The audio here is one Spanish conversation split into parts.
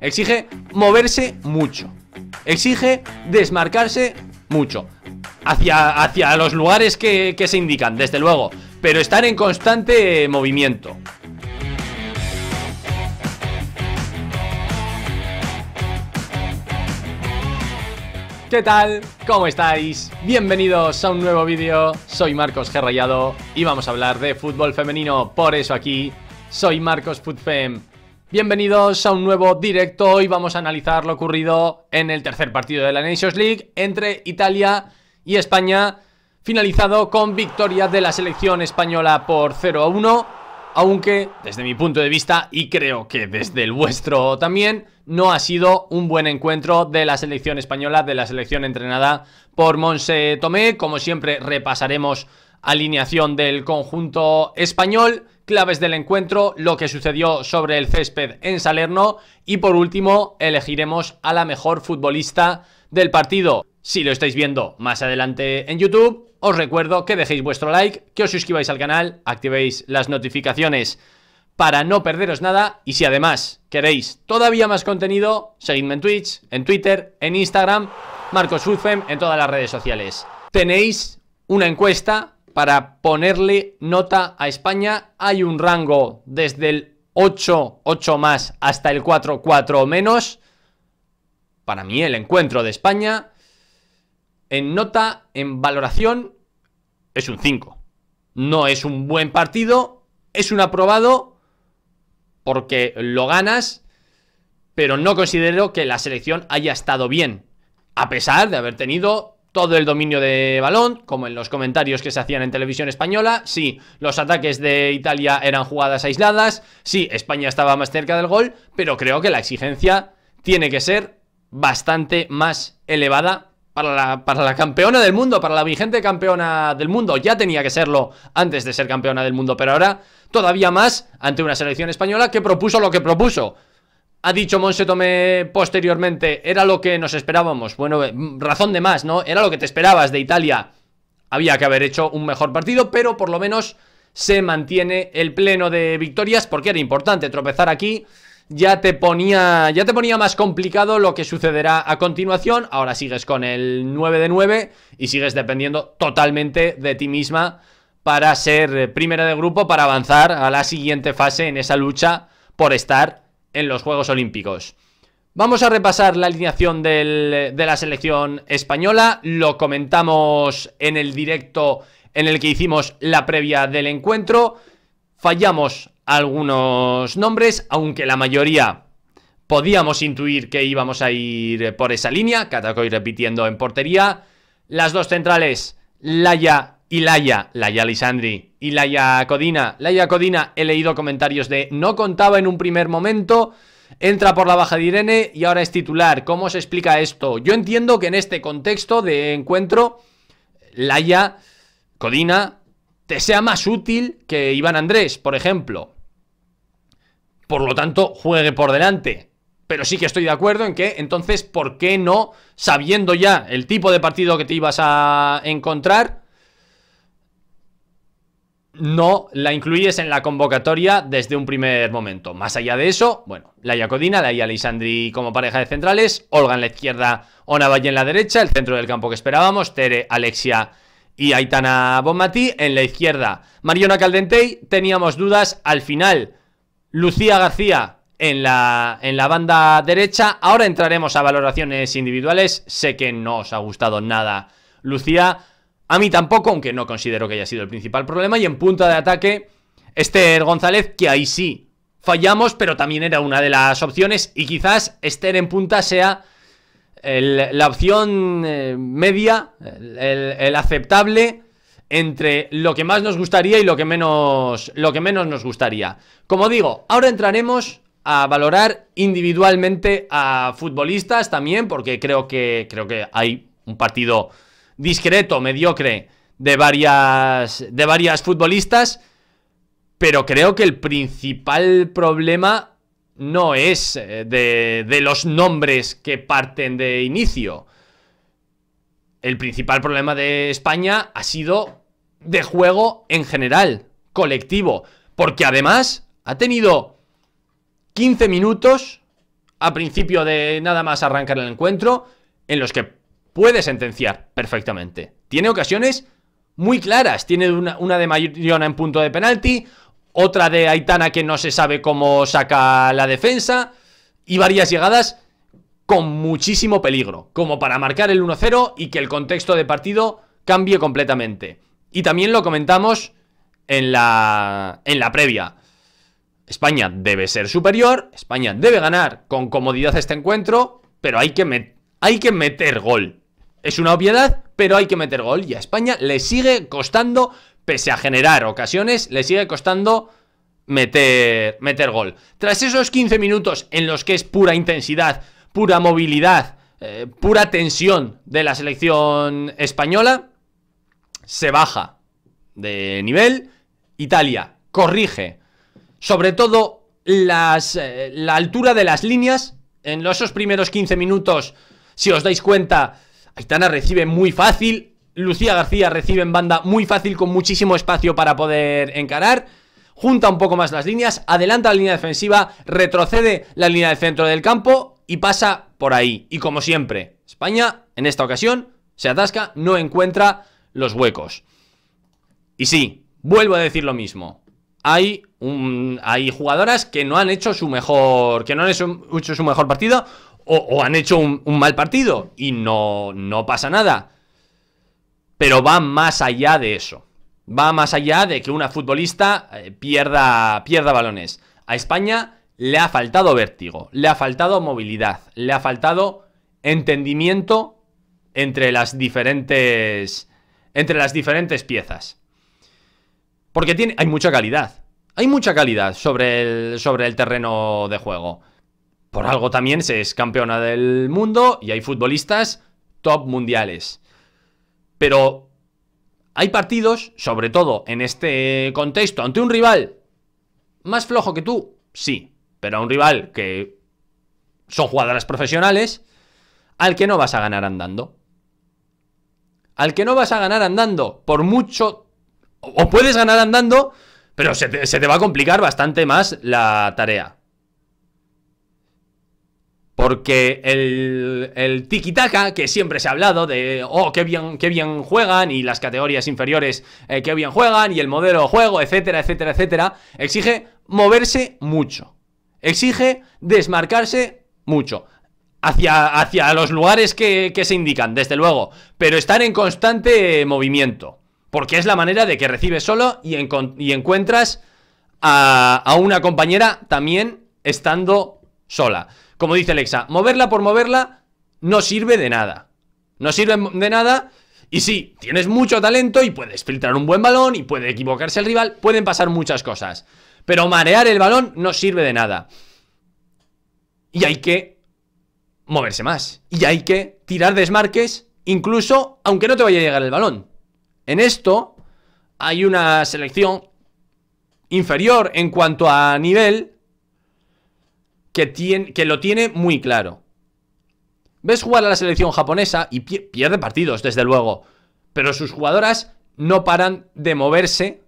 Exige moverse mucho. Exige desmarcarse mucho. Hacia, hacia los lugares que, se indican, desde luego. Pero estar en constante movimiento. ¿Qué tal? ¿Cómo estáis? Bienvenidos a un nuevo vídeo, soy Marcos Gerrayado y vamos a hablar de fútbol femenino, por eso aquí soy Marcos Futfem. Bienvenidos a un nuevo directo, hoy vamos a analizar lo ocurrido en el tercer partido de la Nations League entre Italia y España, finalizado con victoria de la selección española por 0 a 1, aunque desde mi punto de vista y creo que desde el vuestro también, no ha sido un buen encuentro de la selección española, de la selección entrenada por Monse Tomé, como siempre repasaremos alineación del conjunto español claves del encuentro, lo que sucedió sobre el césped en Salerno y por último elegiremos a la mejor futbolista del partido. Si lo estáis viendo más adelante en YouTube, os recuerdo que dejéis vuestro like, que os suscribáis al canal, activéis las notificaciones para no perderos nada y si además queréis todavía más contenido, seguidme en Twitch, en Twitter, en Instagram, Marcos Futfem, en todas las redes sociales. Tenéis una encuesta para ponerle nota a España hay un rango desde el 8, 8 más hasta el 4, 4 menos. Para mí el encuentro de España en nota, en valoración, es un 5. No es un buen partido, es un aprobado porque lo ganas, pero no considero que la selección haya estado bien, a pesar de haber tenido todo el dominio de balón, como en los comentarios que se hacían en televisión española. Sí, los ataques de Italia eran jugadas aisladas. Sí, España estaba más cerca del gol, pero creo que la exigencia tiene que ser bastante más elevada para la, para la, campeona del mundo, para la vigente campeona del mundo. Ya tenía que serlo antes de ser campeona del mundo, pero ahora todavía más ante una selección española que propuso lo que propuso ha dicho Monse Tomé posteriormente, era lo que nos esperábamos. Bueno, eh, razón de más, ¿no? Era lo que te esperabas de Italia. Había que haber hecho un mejor partido, pero por lo menos se mantiene el pleno de victorias porque era importante tropezar aquí. Ya te ponía, ya te ponía más complicado lo que sucederá a continuación. Ahora sigues con el 9 de 9 y sigues dependiendo totalmente de ti misma para ser eh, primera de grupo, para avanzar a la siguiente fase en esa lucha por estar en los Juegos Olímpicos. Vamos a repasar la alineación de la selección española, lo comentamos en el directo en el que hicimos la previa del encuentro, fallamos algunos nombres, aunque la mayoría podíamos intuir que íbamos a ir por esa línea, Catacoy repitiendo en portería, las dos centrales, Laya y Laya, Laya Lisandri y Laia Codina. Laia Codina, he leído comentarios de no contaba en un primer momento, entra por la baja de Irene y ahora es titular. ¿Cómo se explica esto? Yo entiendo que en este contexto de encuentro, Laia Codina te sea más útil que Iván Andrés, por ejemplo. Por lo tanto, juegue por delante. Pero sí que estoy de acuerdo en que, entonces, ¿por qué no, sabiendo ya el tipo de partido que te ibas a encontrar, no la incluyes en la convocatoria desde un primer momento. Más allá de eso, bueno, Laia Codina, Laia Lisandri como pareja de centrales, Olga en la izquierda, Ona Valle en la derecha, el centro del campo que esperábamos, Tere, Alexia y Aitana Bonmatí. En la izquierda, Mariona Caldentey, teníamos dudas, al final, Lucía García en la, en la banda derecha. Ahora entraremos a valoraciones individuales, sé que no os ha gustado nada Lucía, a mí tampoco, aunque no considero que haya sido el principal problema. Y en punta de ataque, Esther González, que ahí sí fallamos, pero también era una de las opciones. Y quizás Esther en punta sea la opción eh, media, el, aceptable entre lo que más nos gustaría y lo que menos lo que menos nos gustaría. Como digo, ahora entraremos a valorar individualmente a futbolistas también porque creo que creo que hay un partido discreto, mediocre de varias, de varias futbolistas, pero creo que el principal problema no es eh, de, de los nombres que parten de inicio. El principal problema de España ha sido de juego en general, colectivo, porque además ha tenido 15 minutos a principio de nada más arrancar el encuentro en los que puede sentenciar perfectamente. Tiene ocasiones muy claras. Tiene una, de Mayona en punto de penalti, otra de Aitana que no se sabe cómo saca la defensa y varias llegadas con muchísimo peligro, como para marcar el 1-0 y que el contexto de partido cambie completamente. Y también lo comentamos en la, en la previa. España debe ser superior, España debe ganar con comodidad este encuentro, pero hay que, hay que meter gol. Es una obviedad, pero hay que meter gol y a España le sigue costando, pese a generar ocasiones, le sigue costando meter, meter gol. Tras esos 15 minutos en los que es pura intensidad, pura movilidad, eh, pura tensión de la selección española, se baja de nivel. Italia corrige sobre todo las, eh, la altura de las líneas. En esos primeros 15 minutos, si os dais cuenta, Aitana recibe muy fácil. Lucía García recibe en banda muy fácil con muchísimo espacio para poder encarar. Junta un poco más las líneas, adelanta la línea defensiva, retrocede la línea de centro del campo y pasa por ahí. Y como siempre, España en esta ocasión se atasca, no encuentra los huecos. Y sí, vuelvo a decir lo mismo. Hay, hay jugadoras que no han hecho su mejor que no han hecho su mejor partido o, han hecho un, mal partido y no, no pasa nada. Pero va más allá de eso. Va más allá de que una futbolista eh, pierda, pierda balones. A España le ha faltado vértigo, le ha faltado movilidad, le ha faltado entendimiento entre las diferentes entre las diferentes piezas. Porque tiene hay mucha calidad. Hay mucha calidad sobre el sobre el terreno de juego por algo también se es campeona del mundo y hay futbolistas top mundiales. Pero hay partidos, sobre todo en este contexto, ante un rival más flojo que tú, sí, pero a un rival que son jugadoras profesionales, al que no vas a ganar andando. Al que no vas a ganar andando, por mucho... O puedes ganar andando, pero se te, se te va a complicar bastante más la tarea porque el, el tiki-taka, que siempre se ha hablado de, oh, qué bien, qué bien juegan, y las categorías inferiores, eh, qué bien juegan, y el modelo de juego, etcétera, etcétera, etcétera, exige moverse mucho. Exige desmarcarse mucho. Hacia, hacia los lugares que, se indican, desde luego, pero estar en constante movimiento. Porque es la manera de que recibes solo y, encuentras a, a una compañera también estando sola. Como dice Alexa, moverla por moverla no sirve de nada. No sirve de nada. Y sí, tienes mucho talento y puedes filtrar un buen balón y puede equivocarse el rival, pueden pasar muchas cosas. Pero marear el balón no sirve de nada. Y hay que moverse más. Y hay que tirar desmarques, incluso aunque no te vaya a llegar el balón. En esto hay una selección inferior en cuanto a nivel que, que lo tiene muy claro. Ves jugar a la selección japonesa y pierde partidos, desde luego, pero sus jugadoras no paran de moverse,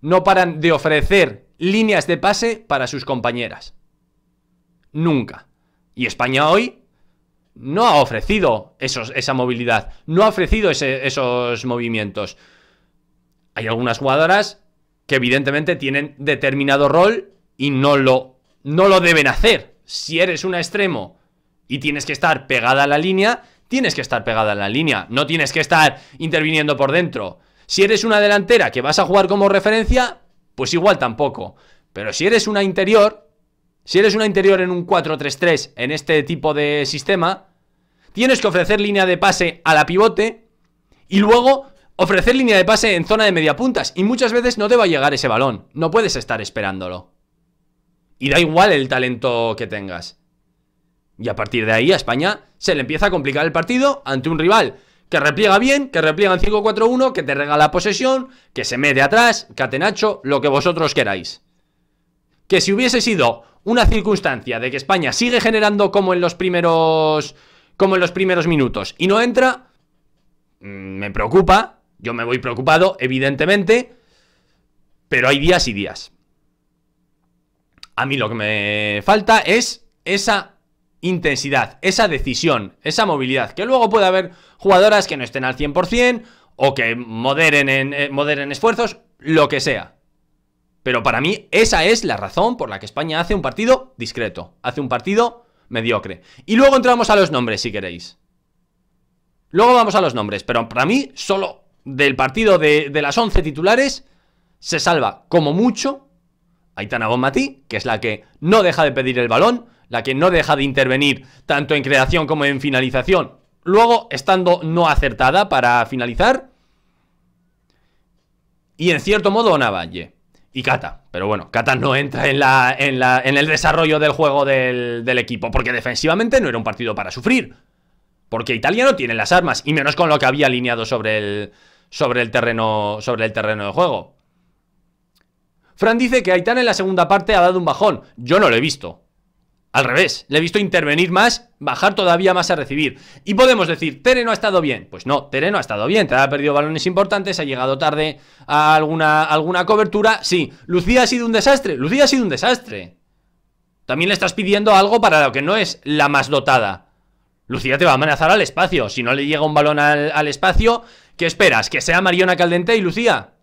no paran de ofrecer líneas de pase para sus compañeras. Nunca. Y España hoy no ha ofrecido esa movilidad, no ha ofrecido esos movimientos. Hay algunas jugadoras que evidentemente tienen determinado rol y no lo no lo deben hacer. Si eres un extremo y tienes que estar pegada a la línea, tienes que estar pegada a la línea, no tienes que estar interviniendo por dentro. Si eres una delantera que vas a jugar como referencia, pues igual tampoco. Pero si eres una interior, si eres una interior en un 4-3-3, en este tipo de sistema, tienes que ofrecer línea de pase a la pivote y luego ofrecer línea de pase en zona de media puntas. Y muchas veces no te va a llegar ese balón, no puedes estar esperándolo. Y da igual el talento que tengas. Y a partir de ahí a España se le empieza a complicar el partido ante un rival que repliega bien, que repliega en 5-4-1, que te regala posesión, que se mete atrás, que atenacho, lo que vosotros queráis. Que si hubiese sido una circunstancia de que España sigue generando como en los primeros como en los primeros minutos y no entra, mm, me preocupa, yo me voy preocupado, evidentemente, pero hay días y días. A mí lo que me falta es esa intensidad, esa decisión, esa movilidad. Que luego puede haber jugadoras que no estén al 100% o que eh, moderen, esfuerzos, lo que sea. Pero para mí esa es la razón por la que España hace un partido discreto, hace un partido mediocre. Y luego entramos a los nombres, si queréis. Luego vamos a los nombres, pero para mí solo del partido de, de las 11 titulares se salva como mucho Aitana Bonmatí, que es la que no deja de pedir el balón, la que no deja de intervenir tanto en creación como en finalización, luego estando no acertada para finalizar. Y en cierto modo Navalle y Cata. Pero bueno, Cata no entra en, el desarrollo del juego del, equipo, porque defensivamente no era un partido para sufrir. Porque Italia no tiene las armas, y menos con lo que había alineado sobre el terreno de juego. Fran dice que Aitana en la segunda parte ha dado un bajón. Yo no lo he visto. Al revés, le he visto intervenir más, bajar todavía más a recibir. Y podemos decir, Tere no ha estado bien. Pues no, Tere no ha estado bien. Te ha perdido balones importantes, ha llegado tarde a alguna, alguna cobertura. Sí, Lucía ha sido un desastre. Lucía ha sido un desastre. También le estás pidiendo algo para lo que no es la más dotada. Lucía te va a amenazar al espacio. Si no le llega un balón al, espacio, ¿qué esperas? ¿Que sea Mariona Caldente y Lucía?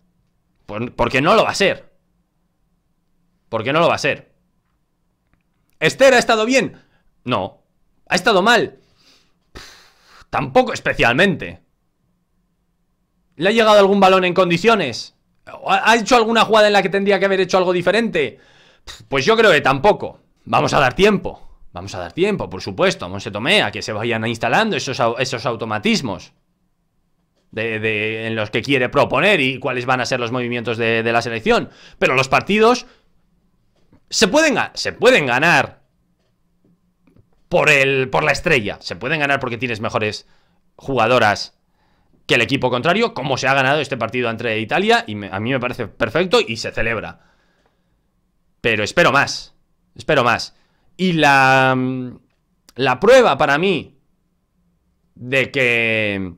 Pues, porque no lo va a ser qué no lo va a ser. ¿Esther ha estado bien? No. ¿Ha estado mal? Tampoco especialmente. ¿Le ha llegado algún balón en condiciones? ¿Ha hecho alguna jugada en la que tendría que haber hecho algo diferente? Pues yo creo que tampoco. Vamos a dar tiempo. Vamos a dar tiempo, por supuesto, a Monse Tomé, a que se vayan instalando esos, esos automatismos en los que quiere proponer y cuáles van a ser los movimientos de, de la selección. Pero los partidos se pueden, se pueden ganar por, el, por la estrella. Se pueden ganar porque tienes mejores jugadoras que el equipo contrario, como se ha ganado este partido entre Italia, y a mí me parece perfecto y se celebra. Pero espero más, espero más. Y la, la prueba para mí de que,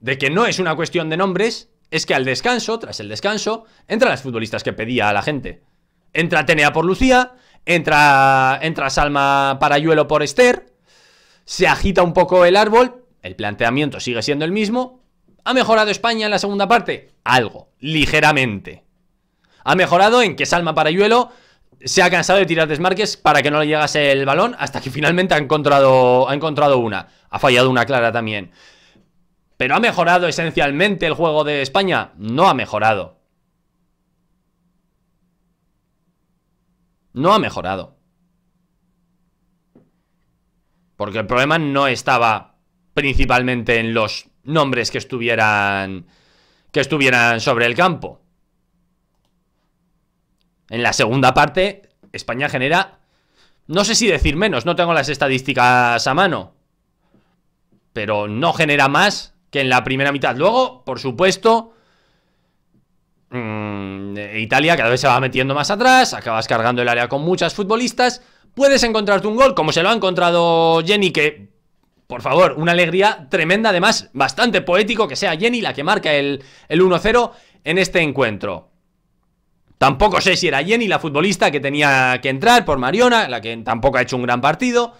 de que no es una cuestión de nombres es que al descanso, tras el descanso, entran las futbolistas que pedía a la gente. Entra Tenea por Lucía, entra, entra Salma Parayuelo por Esther, se agita un poco el árbol, el planteamiento sigue siendo el mismo. ¿Ha mejorado España en la segunda parte? Algo, ligeramente. Ha mejorado en que Salma Parayuelo se ha cansado de tirar desmarques para que no le llegase el balón hasta que finalmente ha encontrado, ha encontrado una. Ha fallado una clara también. ¿Pero ha mejorado esencialmente el juego de España? No ha mejorado. No ha mejorado. Porque el problema no estaba principalmente en los nombres que estuvieran que estuvieran sobre el campo. En la segunda parte, España genera, no sé si decir menos, no tengo las estadísticas a mano, pero no genera más que en la primera mitad. Luego, por supuesto, mm, Italia cada vez se va metiendo más atrás, acabas cargando el área con muchas futbolistas. Puedes encontrarte un gol, como se lo ha encontrado Jenny, que por favor, una alegría tremenda, además, bastante poético que sea Jenny la que marca el, el 1-0 en este encuentro. Tampoco sé si era Jenny la futbolista que tenía que entrar por Mariona, la que tampoco ha hecho un gran partido.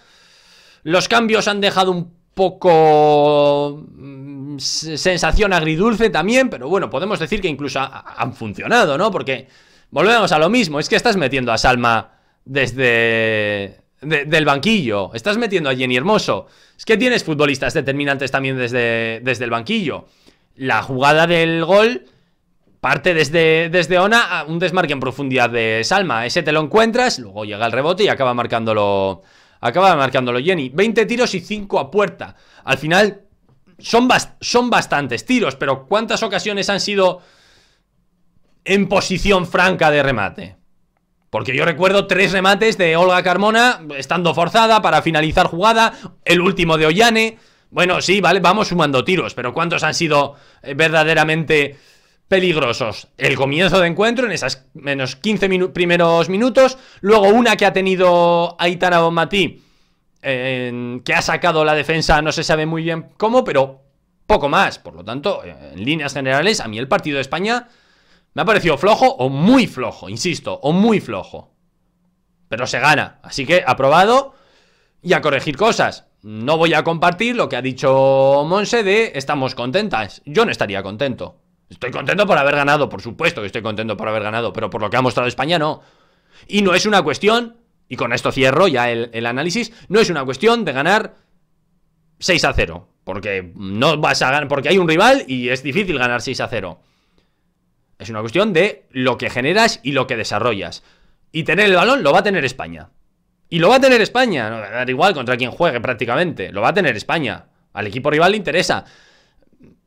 Los cambios han dejado un poco sensación agridulce también, pero bueno, podemos decir que incluso han funcionado, ¿no? Porque volvemos a lo mismo, es que estás metiendo a Salma desde... del banquillo, estás metiendo a Jenny Hermoso, es que tienes futbolistas determinantes también desde, desde el banquillo. La jugada del gol parte desde, desde Ona un desmarque en profundidad de Salma, ese te lo encuentras, luego llega el rebote y acaba marcándolo... Acaba marcándolo Jenny. 20 tiros y 5 a puerta. Al final, son, son bastantes tiros, pero ¿cuántas ocasiones han sido en posición franca de remate? Porque yo recuerdo tres remates de Olga Carmona estando forzada para finalizar jugada, el último de Ollane. Bueno, sí, vale, vamos sumando tiros, pero ¿cuántos han sido eh, verdaderamente peligrosos? El comienzo de encuentro en esas menos 15 primeros minutos, luego una que ha tenido Aitana Bonmatí que ha sacado la defensa, no se sabe muy bien cómo, pero poco más. Por lo tanto, en líneas generales, a mí el partido de España me ha parecido flojo o muy flojo, insisto, o muy flojo. Pero se gana, así que aprobado y a corregir cosas. No voy a compartir lo que ha dicho Monse de estamos contentas. Yo no estaría contento. Estoy contento por haber ganado, por supuesto que estoy contento por haber ganado, pero por lo que ha mostrado España no. Y no es una cuestión y con esto cierro ya el, análisis, no es una cuestión de ganar 6 a 0. Porque no vas a ganar, porque hay un rival y es difícil ganar 6 a 0. Es una cuestión de lo que generas y lo que desarrollas. Y tener el balón lo va a tener España. Y lo va a tener España. No, da igual contra quien juegue prácticamente. Lo va a tener España. Al equipo rival le interesa.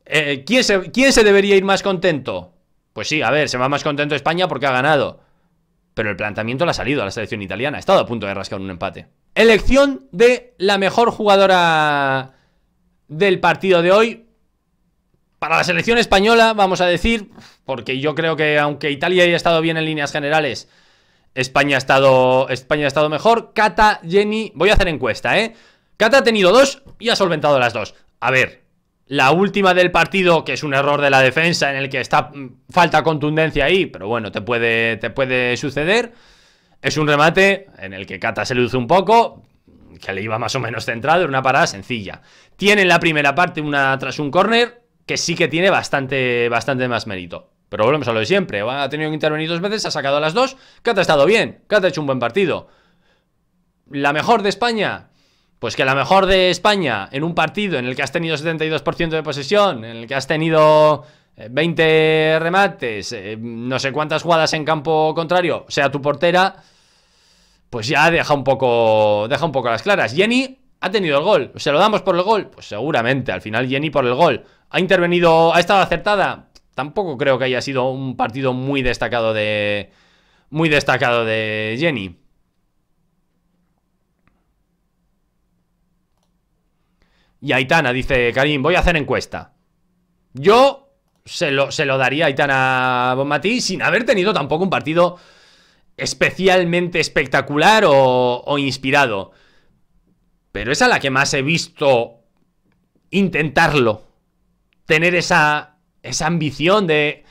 Eh, ¿quién, ¿Quién se debería ir más contento? Pues sí, a ver, se va más contento España porque ha ganado pero el planteamiento le ha salido a la selección italiana. Ha estado a punto de rascar un empate. Elección de la mejor jugadora del partido de hoy. Para la selección española, vamos a decir, porque yo creo que aunque Italia haya estado bien en líneas generales, España ha estado, España ha estado mejor. Cata, Jenny, voy a hacer encuesta, ¿eh? Cata ha tenido dos y ha solventado las dos. A ver, la última del partido, que es un error de la defensa en el que está mm, falta contundencia ahí, pero bueno, te puede, te puede suceder. Es un remate en el que Cata se luce un poco, que le iba más o menos centrado, era una parada sencilla. Tiene en la primera parte una tras un córner que sí que tiene bastante, bastante más mérito. Pero volvemos a lo de siempre. Ha tenido que intervenir dos veces, ha sacado las dos. Cata ha estado bien, Cata ha hecho un buen partido. ¿La mejor de España? Pues que la mejor de España en un partido en el que has tenido 72% de posesión, en el que has tenido 20 eh, remates, eh, no sé cuántas jugadas en campo contrario, sea tu portera, pues ya deja un poco, deja un poco las claras. Jenny ha tenido el gol, ¿se lo damos por el gol? Pues seguramente, al final Jenny por el gol. ¿Ha intervenido, ha estado acertada? Tampoco creo que haya sido un partido muy destacado de, muy destacado de Jenny. Y Aitana dice, Karim, voy a hacer encuesta. Yo se lo, daría a Aitana Bonmatí sin haber tenido tampoco un partido especialmente espectacular o, inspirado. Pero es a la que más he visto intentarlo. Tener esa, esa ambición de...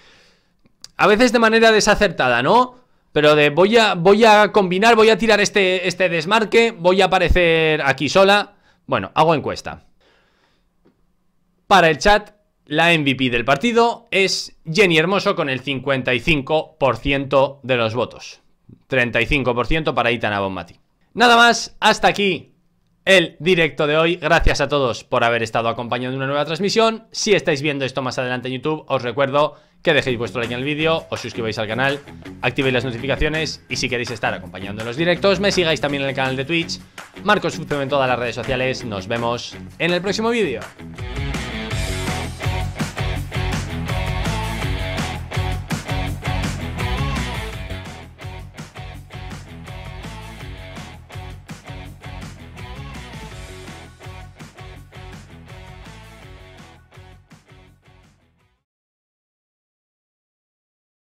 A veces de manera desacertada, ¿no? Pero de voy a, voy a combinar, voy a tirar este, este desmarque, voy a aparecer aquí sola. Bueno, hago encuesta. Para el chat, la MVP del partido es Jenny Hermoso con el 55% de los votos. 35% para Itana Bombati. Nada más, hasta aquí el directo de hoy. Gracias a todos por haber estado acompañando una nueva transmisión. Si estáis viendo esto más adelante en YouTube, os recuerdo que dejéis vuestro like en el vídeo, os suscribáis al canal, activéis las notificaciones y si queréis estar acompañando los directos, me sigáis también en el canal de Twitch. Marcos Fuceo en todas las redes sociales. Nos vemos en el próximo vídeo.